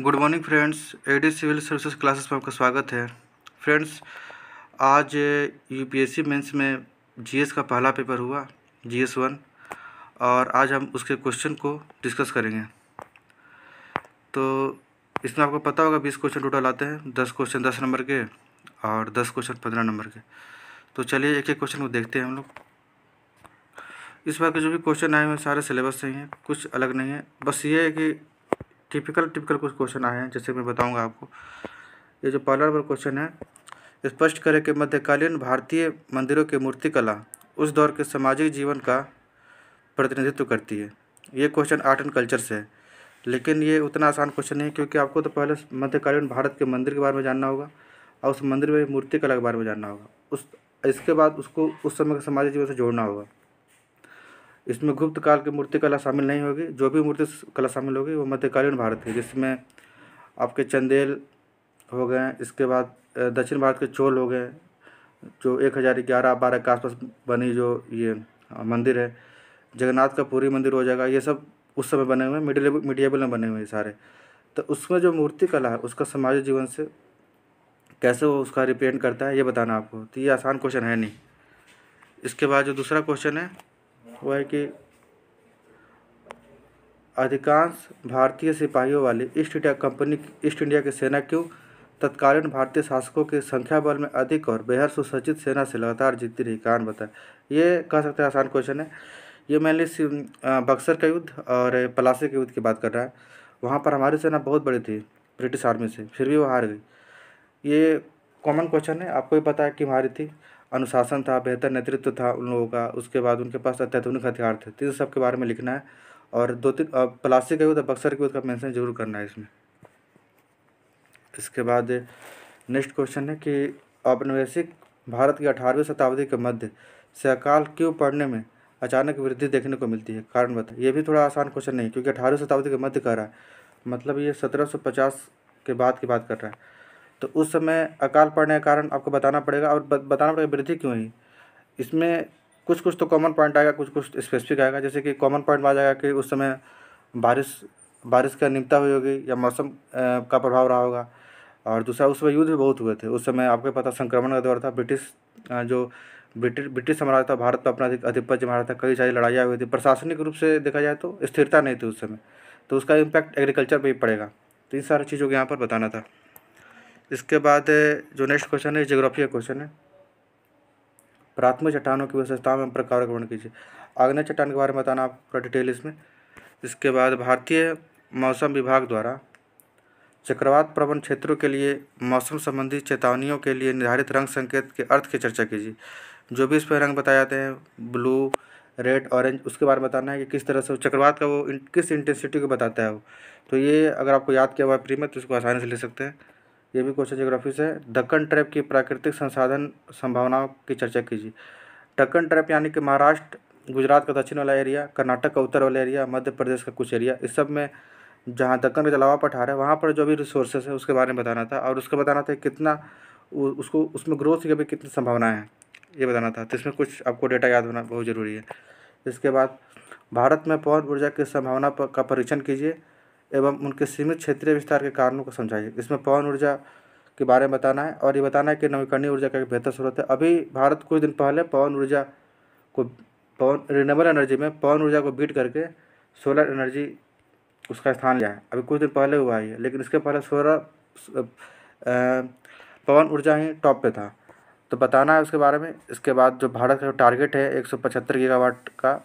good morning friends AD civil services classes में आपका स्वागत है फ्रेंड्स आज यूपीएससी मेंस में जीएस का पहला पेपर हुआ जीएस वन और आज हम उसके क्वेश्चन को डिस्कस करेंगे तो इसमें आपको पता होगा बीस क्वेश्चन टोटल आते हैं दस क्वेश्चन दस नंबर के और दस क्वेश्चन पंद्रह नंबर के तो चलिए एक एक क्वेश्चन को देखते हैं हम लोग इस बार के जो भी क्वेश्चन आए हैं सारे सिलेबस से ही हैं कुछ अलग नहीं है बस ये है कि टिपिकल टिपिकल कुछ क्वेश्चन आए हैं जैसे मैं बताऊंगा आपको ये जो पहला नंबर क्वेश्चन है स्पष्ट करें कि मध्यकालीन भारतीय मंदिरों की मूर्तिकला उस दौर के सामाजिक जीवन का प्रतिनिधित्व करती है ये क्वेश्चन आर्ट एंड कल्चर से है लेकिन ये उतना आसान क्वेश्चन नहीं है क्योंकि आपको तो पहले मध्यकालीन भारत के मंदिर के बारे में जानना होगा और उस मंदिर में मूर्तिकला के बारे में जानना होगा उस इसके बाद उसको उस समय के सामाजिक जीवन से जोड़ना होगा इसमें गुप्त काल की मूर्तिकला शामिल नहीं होगी जो भी मूर्ति कला शामिल होगी वो मध्यकालीन भारत है जिसमें आपके चंदेल हो गए इसके बाद दक्षिण भारत के चोल हो गए जो एक हज़ार ग्यारह बारह के आसपास बनी जो ये मंदिर है जगन्नाथ का पूरी मंदिर हो जाएगा ये सब उस समय बने हुए हैं मिडिल मिडियाबल में बने हुए हैं सारे तो उसमें जो मूर्ति कला है उसका समाज जीवन से कैसे वो उसका रिप्रेजेंट करता है ये बताना आपको तो ये आसान क्वेश्चन है नहीं इसके बाद जो दूसरा क्वेश्चन है वह कि अधिकांश भारतीय सिपाहियों वाली East India company East India की सेना क्यों तत्कालीन भारतीय शासकों के संख्या बल में अधिक और बेहद सुसज्जित सेना से लगातार जीतती रही कारण बताएं ये कह सकते हैं आसान क्वेश्चन है ये मैंने बक्सर का युद्ध और पलासी के युद्ध की बात कर रहा है वहाँ पर हमारी सेना बहुत बड़ी थी ब्रिटिश आर्मी से फिर भी वो हार गई ये कॉमन क्वेश्चन है आपको भी पता है कि हमारी थी अनुशासन था बेहतर नेतृत्व था उन लोगों का उसके बाद उनके पास अत्याधुनिक हथियार थे तीन सब के बारे में लिखना है और दो तीन प्लास्टिक का युद्ध बक्सर के युद्ध का मेंशन जरूर करना है इसमें इसके बाद नेक्स्ट क्वेश्चन है कि औपनिवेशिक भारत की अठारहवीं शताब्दी के मध्य से अकाल क्यों पढ़ने में अचानक वृद्धि देखने को मिलती है कारण बता ये भी थोड़ा आसान क्वेश्चन नहीं क्योंकि अठारहवीं शताब्दी के मध्य कह रहा है मतलब ये सत्रह सौ पचास के बाद की बात कर रहा है तो उस समय अकाल पड़ने के कारण आपको बताना पड़ेगा और बताना पड़ेगा वृद्धि क्यों हुई इसमें कुछ कुछ तो कॉमन पॉइंट आएगा कुछ कुछ स्पेसिफिक आएगा जैसे कि कॉमन पॉइंट आ जाएगा कि उस समय बारिश बारिश का निमता हुई होगी या मौसम का प्रभाव रहा होगा और दूसरा उस समय युद्ध भी बहुत हुए थे उस समय आपको पता संक्रमण का दौर था ब्रिटिश जो ब्रिटिश ब्रिटिश साम्राज्य था भारत पर अपना अधिपत्य महाराज था कई सारी लड़ाइयाँ हुई थी प्रशासनिक रूप से देखा जाए तो स्थिरता नहीं थी उस समय तो उसका इम्पैक्ट एग्रीकल्चर पर ही पड़ेगा तो इन सारी चीज़ों को यहाँ पर बताना था इसके बाद जो नेक्स्ट क्वेश्चन है जियोग्राफी का क्वेश्चन है प्राथमिक चट्टानों की विशेषताओं में प्रकार का वर्णन कीजिए आग्नय चट्टान के बारे में बताना आप पूरा डिटेल इसमें इसके बाद भारतीय मौसम विभाग द्वारा चक्रवात प्रवण क्षेत्रों के लिए मौसम संबंधी चेतावनियों के लिए निर्धारित रंग संकेत के अर्थ की चर्चा कीजिए जो भी इस पर रंग बताए जाते हैं ब्लू रेड ऑरेंज उसके बारे में बताना है कि किस तरह से चक्रवात का वो किस इंटेंसिटी को बताता है वो तो ये अगर आपको याद किया हुआ प्री तो इसको आसानी से ले सकते हैं ये भी क्वेश्चन जोग्राफी से दक्कन ट्रैप की प्राकृतिक संसाधन संभावनाओं की चर्चा कीजिए दक्कन ट्रैप यानी कि महाराष्ट्र गुजरात का दक्षिण वाला एरिया कर्नाटक का उत्तर वाला एरिया मध्य प्रदेश का कुछ एरिया इस सब में जहाँ दक्कन का जलावा पठार है वहाँ पर जो भी रिसोर्सेस है उसके बारे में बताना था और उसका बताना था कितना उसको उसमें ग्रोथ की भी कितनी संभावनाएँ हैं ये बताना था तो इसमें कुछ आपको डेटा याद होना बहुत ज़रूरी है इसके बाद भारत में पवन ऊर्जा की संभावना पर, का परीक्षण कीजिए एवं उनके सीमित क्षेत्रीय विस्तार के कारणों को समझाइए इसमें पवन ऊर्जा के बारे में बताना है और ये बताना है कि नवीकरणीय ऊर्जा का एक बेहतर स्रोत है अभी भारत कुछ दिन पहले पवन ऊर्जा को पवन रिनेबल एनर्जी में पवन ऊर्जा को बीट करके सोलर एनर्जी उसका स्थान लिया है अभी कुछ दिन पहले हुआ है लेकिन इसके पहले सोलर पवन ऊर्जा ही टॉप पे था तो बताना है उसके बारे में इसके बाद जो भारत का टारगेट है एक सौ पचहत्तर गीगावाट का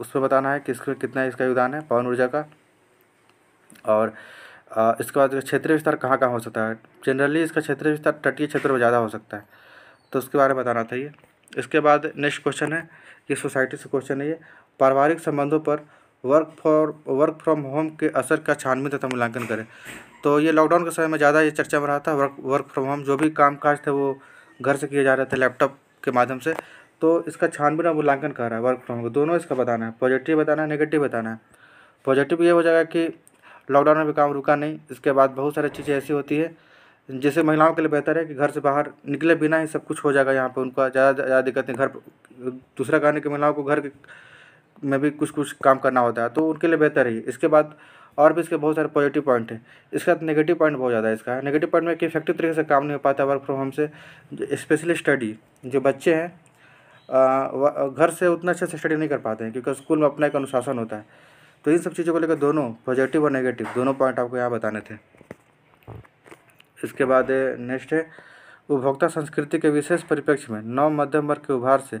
उस पर बताना है कि इसका कितना इसका योगदान है पवन ऊर्जा का और इसके बाद क्षेत्रीय विस्तार कहाँ कहाँ हो सकता है जनरली इसका क्षेत्रीय विस्तार तटीय क्षेत्र में ज़्यादा हो सकता है तो उसके बारे में बताना था ये इसके बाद नेक्स्ट क्वेश्चन है ये सोसाइटी से क्वेश्चन है ये पारिवारिक संबंधों पर work for work from home के असर का छानबीन तथा मूल्यांकन करें तो ये लॉकडाउन के समय में ज़्यादा ये चर्चा में रहा था वर्क वर्क फ्रॉम होम जो भी काम काज थे वो घर से किए जा रहे थे लैपटॉप के माध्यम से तो इसका छानबीन और मूल्यांकन कर रहा है वर्क फ्रॉम होम दोनों इसका बताना है पॉजिटिव बताना है नेगेटिव बताना है पॉजिटिव ये हो जाएगा कि लॉकडाउन में भी काम रुका नहीं इसके बाद बहुत सारी चीज़ें ऐसी होती है जैसे महिलाओं के लिए बेहतर है कि घर से बाहर निकले बिना ही सब कुछ हो जाएगा यहाँ पर उनका ज़्यादा ज़्यादा दिक्कत नहीं घर दूसरा कहने की महिलाओं को घर में भी कुछ कुछ काम करना होता है तो उनके लिए बेहतर ही इसके बाद और भी इसके बहुत सारे पॉजिटिव पॉइंट हैं इसके नेगेटिव पॉइंट बहुत ज़्यादा है इसका नेगेटिव पॉइंट में कि इफेक्टिव तरीके से काम नहीं हो पाता वर्क फ्रॉम होम से स्पेशली स्टडी जो बच्चे हैं घर से उतना अच्छे से स्टडी नहीं कर पाते हैं क्योंकि स्कूल में अपना एक अनुशासन होता है तो इन सब चीज़ों को लेकर दोनों पॉजिटिव और नेगेटिव दोनों पॉइंट आपको यहाँ बताने थे इसके बाद नेक्स्ट है उपभोक्ता संस्कृति के विशेष परिप्रेक्ष्य में नौ मध्यम वर्ग के उभार से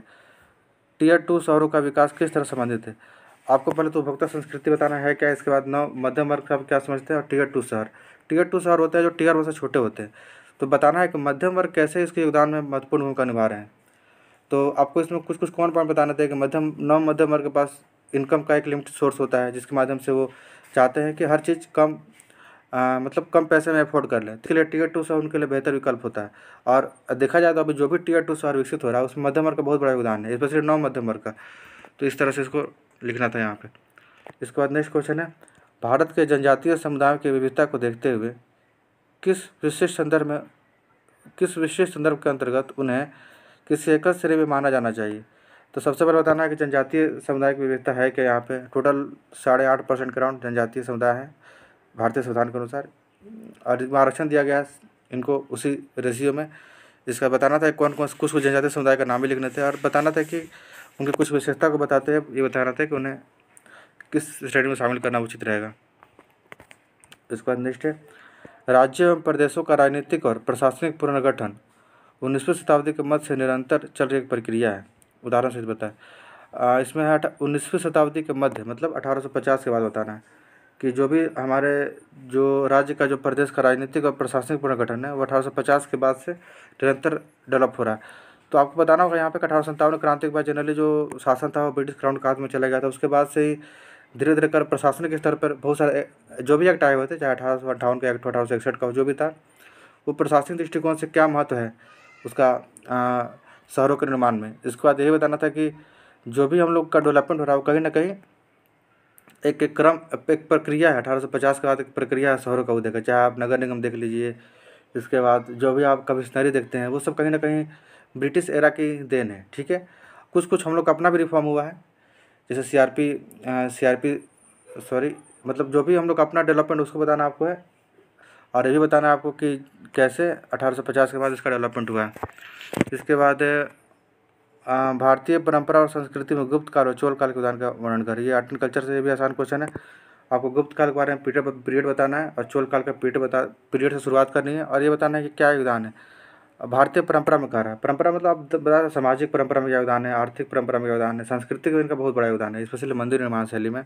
टीयर टू शहरों का विकास किस तरह संबंधित है आपको पहले तो उपभोक्ता संस्कृति बताना है क्या इसके बाद नौ मध्यम वर्ग आप क्या समझते हैं और टीयर टू शहर टीयर टू शहर होते हैं जो टीयर वन से छोटे होते हैं तो बताना है कि मध्यम वर्ग कैसे इसके योगदान में महत्वपूर्ण भूमिका निभा रहे हैं तो आपको इसमें कुछ कुछ कौन पॉइंट बताना थे कि मध्यम नौ मध्यम वर्ग के पास इनकम का एक लिमिट सोर्स होता है जिसके माध्यम से वो चाहते हैं कि हर चीज़ कम आ, मतलब कम पैसे में अफोर्ड कर लें इसके लिए टीयर टू शहर उनके लिए बेहतर विकल्प होता है और देखा जाए तो अभी जो भी टीयर टू शहर विकसित हो रहा है उसमें मध्यम वर्ग का बहुत बड़ा योगदान है स्पेशली नौ मध्यम वर्ग का तो इस तरह से इसको लिखना था यहाँ पर इसके बाद नेक्स्ट क्वेश्चन है भारत के जनजातीय समुदाय की विविधता को देखते हुए किस विशेष संदर्भ में किस विशेष संदर्भ के अंतर्गत उन्हें किसी एकल श्रेणी में माना जाना चाहिए तो सबसे पहले बताना है कि जनजातीय समुदाय की विविधता है कि यहाँ पे टोटल साढ़े आठ परसेंट के अराउंड जनजातीय समुदाय है भारतीय संविधान के अनुसार और आरक्षण दिया गया है इनको उसी रेशियो में इसका बताना था कौन कौन कुछ कुछ जनजातीय समुदाय का नाम भी लिखने थे और बताना था कि उनकी कुछ विशेषता को बताते हैं ये बताना था कि उन्हें किस स्टडी में शामिल करना उचित रहेगा इसके बाद नेक्स्ट है राज्य एवं प्रदेशों का राजनीतिक और प्रशासनिक पुनर्गठन उन्नीसवीं शताब्दी के मध्य से निरंतर चल रही एक प्रक्रिया है उदाहरण से बताएं इसमें है उन्नीसवीं शताब्दी के मध्य मतलब 1850 के बाद बताना है कि जो भी हमारे जो राज्य का जो प्रदेश का राजनीतिक और प्रशासनिक पुनर्गठन है वो पचास के बाद से निरंतर डेवलप हो रहा है तो आपको बताना होगा यहाँ पे अठारह सत्तावन क्रांति के बाद जनरली जो शासन था वो ब्रिटिश क्राउन काज में चला गया था उसके बाद से ही धीरे धीरे कर प्रशासनिक स्तर पर बहुत सारे जो भी एक्ट आए हुए थे चाहे अठारह सौ अट्ठावन का एक्ट अठारह सौ इकसठ का जो भी था वो प्रशासनिक दृष्टिकोण से क्या महत्व है उसका आ, शहरों के निर्माण में इसके बाद यही बताना था कि जो भी हम लोग का डेवलपमेंट हो रहा है वो कहीं ना कहीं एक एक क्रम एक प्रक्रिया है अठारह सौ पचास के बाद एक प्रक्रिया है शहरों का वो देखा चाहे आप नगर निगम देख लीजिए इसके बाद जो भी आप कमिश्नरी देखते हैं वो सब कहीं ना कहीं ब्रिटिश एरा की देन है ठीक है कुछ कुछ हम लोग का अपना भी रिफॉर्म हुआ है जैसे C R P C R P sorry मतलब जो भी हम लोग का अपना डेवलपमेंट उसको बताना आपको है और ये भी बताना है आपको कि कैसे 1850 के बाद इसका डेवलपमेंट हुआ है इसके बाद भारतीय परंपरा और संस्कृति में गुप्त काल और चोल काल के उदाहरण का वर्णन करें ये आर्ट एंड कल्चर से ये भी आसान क्वेश्चन है आपको गुप्त काल के बारे में पीरियड पीरियड बताना है और चोल काल का पीरियड बता पीरियड से शुरुआत करनी है और ये बताना है कि क्या योगदान है भारतीय परंपरा में कह रहा है परंपरा मतलब आप बता सामाजिक परंपरा में योगदान है आर्थिक परंपरा में योगदान है सांस्कृतिक का इनका बहुत बड़ा योगदान है स्पेशली मंदिर निर्माण शैली में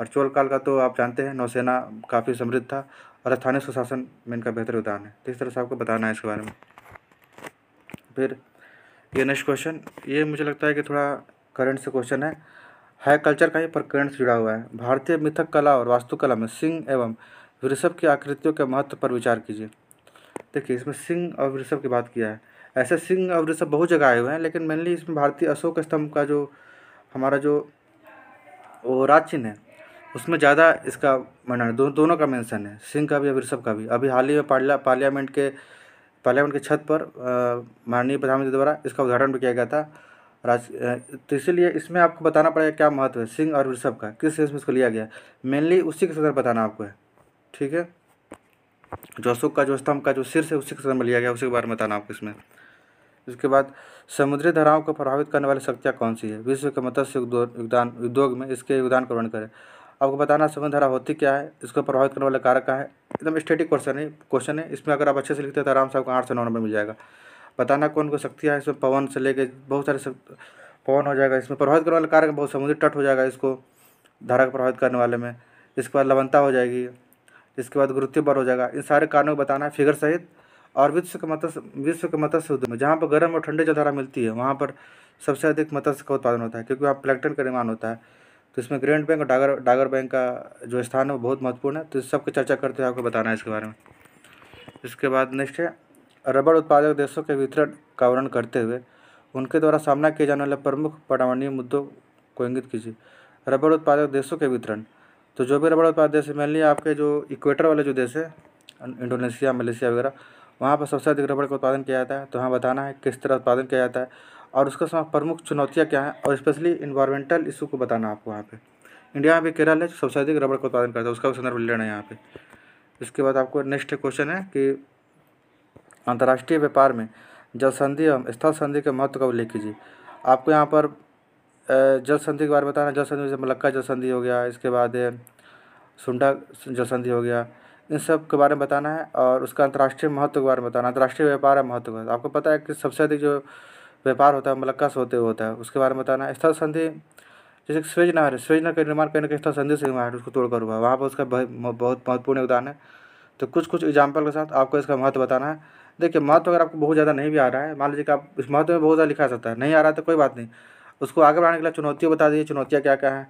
और चोल काल का तो आप जानते हैं नौसेना काफ़ी समृद्ध था और स्थानीय सुशासन में इनका बेहतर उदाहरण है तो इस तरह से आपको बताना है इसके बारे में फिर ये नेक्स्ट क्वेश्चन ये मुझे लगता है कि थोड़ा करंट से क्वेश्चन है है कल्चर का ही पर करंट से जुड़ा हुआ है भारतीय मिथक कला और वास्तुकला में सिंह एवं वृषभ की आकृतियों के महत्व पर विचार कीजिए देखिए इसमें सिंह और वृषभ की बात किया है ऐसे सिंह और वृषभ बहुत जगह आए हुए हैं लेकिन मेनली इसमें भारतीय अशोक स्तंभ का जो हमारा जो वो राज चिन्ह है उसमें ज़्यादा इसका मना दो, दोनों का मेंशन है सिंह का भी अभी ऋषभ का भी अभी हाल ही में पार्लियामेंट के पार्लियामेंट के छत पर माननीय प्रधानमंत्री द्वारा इसका उद्घाटन भी किया गया था राज तो इसीलिए इसमें आपको बताना पड़ेगा क्या महत्व है सिंह और ऋषभ का किस सेंस में इसको लिया गया मेनली उसी के संदर्भ बताना आपको है ठीक है जो अशोक का जो स्तंभ का जो शीर्ष है उसी के संदर्भ में लिया गया उसी के बारे में बताना आपको इसमें इसके बाद समुद्री धाराओं को प्रभावित करने वाली शक्तियाँ कौन सी है विश्व के मत्स्य योगदान उद्योग में इसके योगदान का वर्ण करें आपको बताना संबंध धारा होती क्या है इसको प्रभावित करने वाले कारक का है एकदम स्टेटिक क्वेश्चन है क्वेश्चन है इसमें अगर आप अच्छे से लिखते हैं तो आराम से आपको आठ से नौ नंबर मिल जाएगा बताना कौन कौन शक्तियाँ है इसमें पवन से लेके बहुत सारे पवन हो जाएगा इसमें प्रभावित करने वाले कारक बहुत समुद्री तट हो जाएगा इसको धारा को प्रभावित करने वाले में इसके बाद लवनता हो जाएगी इसके बाद गुरुत्व बल हो जाएगा इन सारे कारणों को बताना है फिगर सहित और विश्व के मत्स्य विश्व के मत्स्य में जहाँ पर गर्म और ठंडे जो धारा मिलती है वहाँ पर सबसे अधिक मत्स्य का उत्पादन होता है क्योंकि वहाँ प्लैक्टन का निर्माण होता है तो इसमें ग्रैंड बैंक और डागर डागर बैंक का जो स्थान है वो बहुत महत्वपूर्ण है तो इस सबकी चर्चा करते हुए आपको बताना है इसके बारे में इसके बाद नेक्स्ट है रबड़ उत्पादक देशों के वितरण का वर्णन करते हुए उनके द्वारा सामना किए जाने वाले प्रमुख पर्यावरणीय मुद्दों को इंगित कीजिए रबड़ उत्पादक देशों के वितरण तो जो भी रबड़ उत्पादक देश है मेनली आपके जो इक्वेटर वाले जो देश है इंडोनेशिया मलेशिया वगैरह वहाँ पर सबसे अधिक रबड़ का उत्पादन किया जाता है तो हाँ बताना है किस तरह उत्पादन किया जाता है और उसके साथ प्रमुख चुनौतियाँ क्या हैं और स्पेशली इन्वायरमेंटल इशू को बताना आपको यहाँ पे इंडिया में भी केरल है जो सबसे अधिक रबड़ का उत्पादन करता है उसका भी संदर्भ लेना है यहाँ पे इसके बाद आपको नेक्स्ट क्वेश्चन है कि अंतर्राष्ट्रीय व्यापार में जल संधि एवं स्थल संधि के महत्व का उल्लेख कीजिए आपको यहाँ पर जल संधि के बारे में बताना जल संधि जैसे मलक्का जल संधि हो गया इसके बाद सुंडा जल संधि हो गया इन सब के बारे में बताना है और उसका अंतर्राष्ट्रीय महत्व के बारे में बताना अंतर्राष्ट्रीय व्यापार है महत्व आपको पता है कि सबसे अधिक जो व्यापार होता है मतलब कस होते होता है उसके बारे में बताना स्थल संधि जैसे स्वेज नहर स्वेज नहर का निर्माण करने का स्थल संधि से हुआ है उसको तोड़कर हुआ वहाँ पर उसका बहुत महत्वपूर्ण योगदान है तो कुछ कुछ एग्जाम्पल के साथ आपको इसका महत्व बताना है देखिए महत्व अगर आपको बहुत ज़्यादा नहीं भी आ रहा है मान लीजिए कि आप इस महत्व में बहुत ज़्यादा लिखा सकता है नहीं आ रहा है तो कोई बात नहीं उसको आगे बढ़ाने के लिए चुनौतियाँ बता दीजिए चुनौतियाँ क्या क्या हैं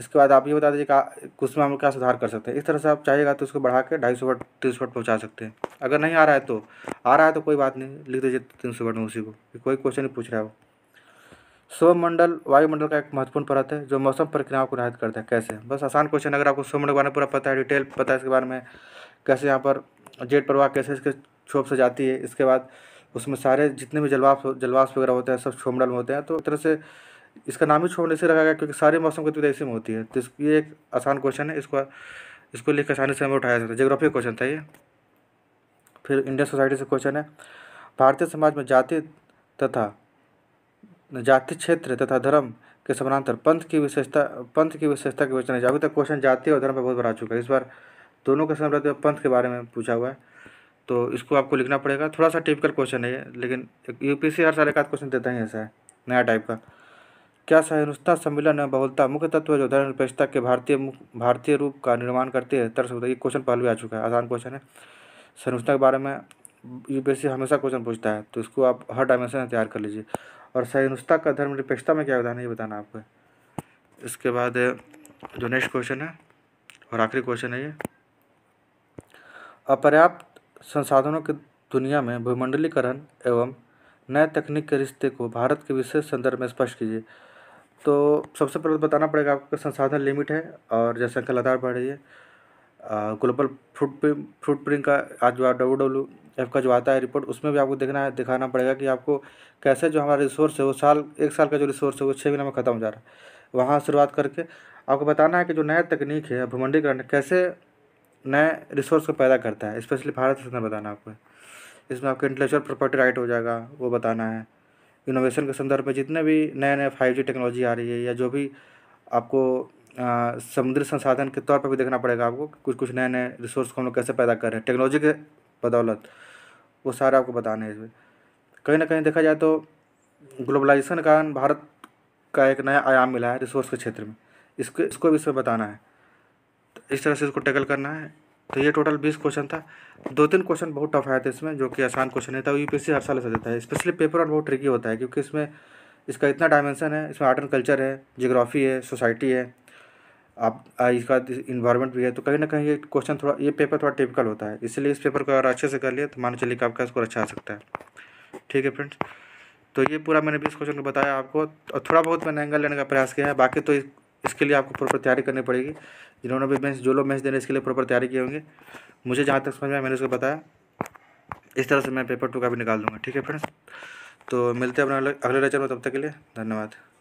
इसके बाद आप ये बता दीजिए कि उसमें हम क्या सुधार कर सकते हैं इस तरह से आप चाहिएगा तो उसको बढ़ा के ढाई सौ फट तीन सौ फट पहुँचा सकते हैं अगर नहीं आ रहा है तो आ रहा है तो कोई बात नहीं लिख दीजिए तीन सौ फट में उसी को कोई क्वेश्चन नहीं पूछ रहा है वो सौमंडल वायुमंडल का एक महत्वपूर्ण परत है जो मौसम प्रक्रियाओं को निर्धारित करता है कैसे बस आसान क्वेश्चन अगर आपको सौमंडल के बारे में पूरा पता है डिटेल पता है इसके बारे में कैसे यहाँ पर जेट प्रवाह कैसे इसके छोप से जाती है इसके बाद उसमें सारे जितने भी जलवास जलवास वगैरह होते हैं सब सौरमंडल में होते हैं तो एक तरह से इसका नाम ही छोड़ने से रखा गया क्योंकि सारे मौसम की ऐसे में होती है तो ये एक आसान क्वेश्चन है इसको इसको लिख आसानी से हमें उठाया जाता है जोग्राफी क्वेश्चन था ये फिर इंडियन सोसाइटी से क्वेश्चन है भारतीय समाज में जाति तथा जाति क्षेत्र तथा धर्म के समानांतर पंथ की विशेषता पंथ की विशेषता के क्वेश्चन है अभी तक क्वेश्चन जाति और धर्म पर बहुत बढ़ा चुका है इस बार दोनों के समय पंथ के बारे में पूछा हुआ है तो इसको आपको लिखना पड़ेगा थोड़ा सा टिपिकल क्वेश्चन है ये लेकिन यूपीसी हर साल एक आध क्वेश्चन देता ही ऐसा है नया टाइप का क्या सहिष्णुता सम्मिलन एवं बहुलता मुख्य तत्व जो धर्म निरपेक्षता के भारतीय भारतीय रूप का निर्माण करते हैं तर्क ये क्वेश्चन पहले आ चुका है आसान क्वेश्चन है सहिष्णुता के बारे में यूपीएससी हमेशा क्वेश्चन पूछता है तो इसको आप हर डायमेंशन में तैयार कर लीजिए और सहिष्णुता का धर्म निरपेक्षता में क्या है ये बताना आपको इसके बाद जो नेक्स्ट क्वेश्चन है और आखिरी क्वेश्चन है ये अपर्याप्त संसाधनों की दुनिया में भूमंडलीकरण एवं नए तकनीक के रिश्ते को भारत के विशेष संदर्भ में स्पष्ट कीजिए तो सबसे पहले तो बताना पड़ेगा आपका संसाधन लिमिट है और जनसंख्या लगातार बढ़ रही है ग्लोबल फूड फूड प्रिंट का आज जो डब्ल्यू डब्ल्यू एफ का जो आता है रिपोर्ट उसमें भी आपको देखना है दिखाना पड़ेगा कि आपको कैसे जो हमारा रिसोर्स है वो साल एक साल का जो रिसोर्स है वो छः महीने में ख़त्म हो जा रहा है वहाँ शुरुआत करके आपको बताना है कि जो नया तकनीक है भूमंडीकरण कैसे नए रिसोर्स को पैदा करता है स्पेशली भारत से बताना आपको इसमें आपका इंटलेक्चुअल प्रॉपर्टी राइट हो जाएगा वो बताना है इनोवेशन के संदर्भ में जितने भी नए नए फाइव जी टेक्नोलॉजी आ रही है या जो भी आपको समुद्री संसाधन के तौर पर भी देखना पड़ेगा आपको कुछ कुछ नए नए रिसोर्स को हम लोग कैसे पैदा कर रहे हैं टेक्नोलॉजी के बदौलत वो सारा आपको बताने हैं इसमें कहीं ना कहीं देखा जाए तो ग्लोबलाइजेशन के कारण भारत का एक नया आयाम मिला है रिसोर्स के क्षेत्र में इसके इसको भी इसमें बताना है तो इस तरह से इसको टैकल करना है तो ये टोटल बीस क्वेश्चन था दो तीन क्वेश्चन बहुत टफ आया था इसमें जो कि आसान क्वेश्चन है था यूपीएससी हर साल ऐसा देता है स्पेशली पेपर और बहुत ट्रिकी होता है क्योंकि इसमें इसका इतना डायमेंशन है इसमें आर्ट एंड कल्चर है जियोग्राफी है सोसाइटी है आप इसका इन्वायरमेंट भी है तो कहीं ना कहीं ये क्वेश्चन थोड़ा ये पेपर थोड़ा टिपिकल होता है इसलिए इस पेपर को अगर अच्छे से कर लिए तो मान चलिए कि आपका स्कोर अच्छा आ सकता है ठीक है फ्रेंड्स तो ये पूरा मैंने बीस क्वेश्चन को बताया आपको और थोड़ा बहुत मैंने एंगल लेने का प्रयास किया है बाकी तो इसके लिए आपको प्रॉपर तैयारी करनी पड़ेगी जिन्होंने भी मैच जो लोग मैच देने इसके लिए प्रॉपर तैयारी किए होंगे मुझे जहाँ तक समझ में मैंने उसको बताया इस तरह से मैं पेपर टू का भी निकाल दूंगा ठीक है फ्रेंड्स तो मिलते हैं अपने अगले लेक्चर में तब तक के लिए धन्यवाद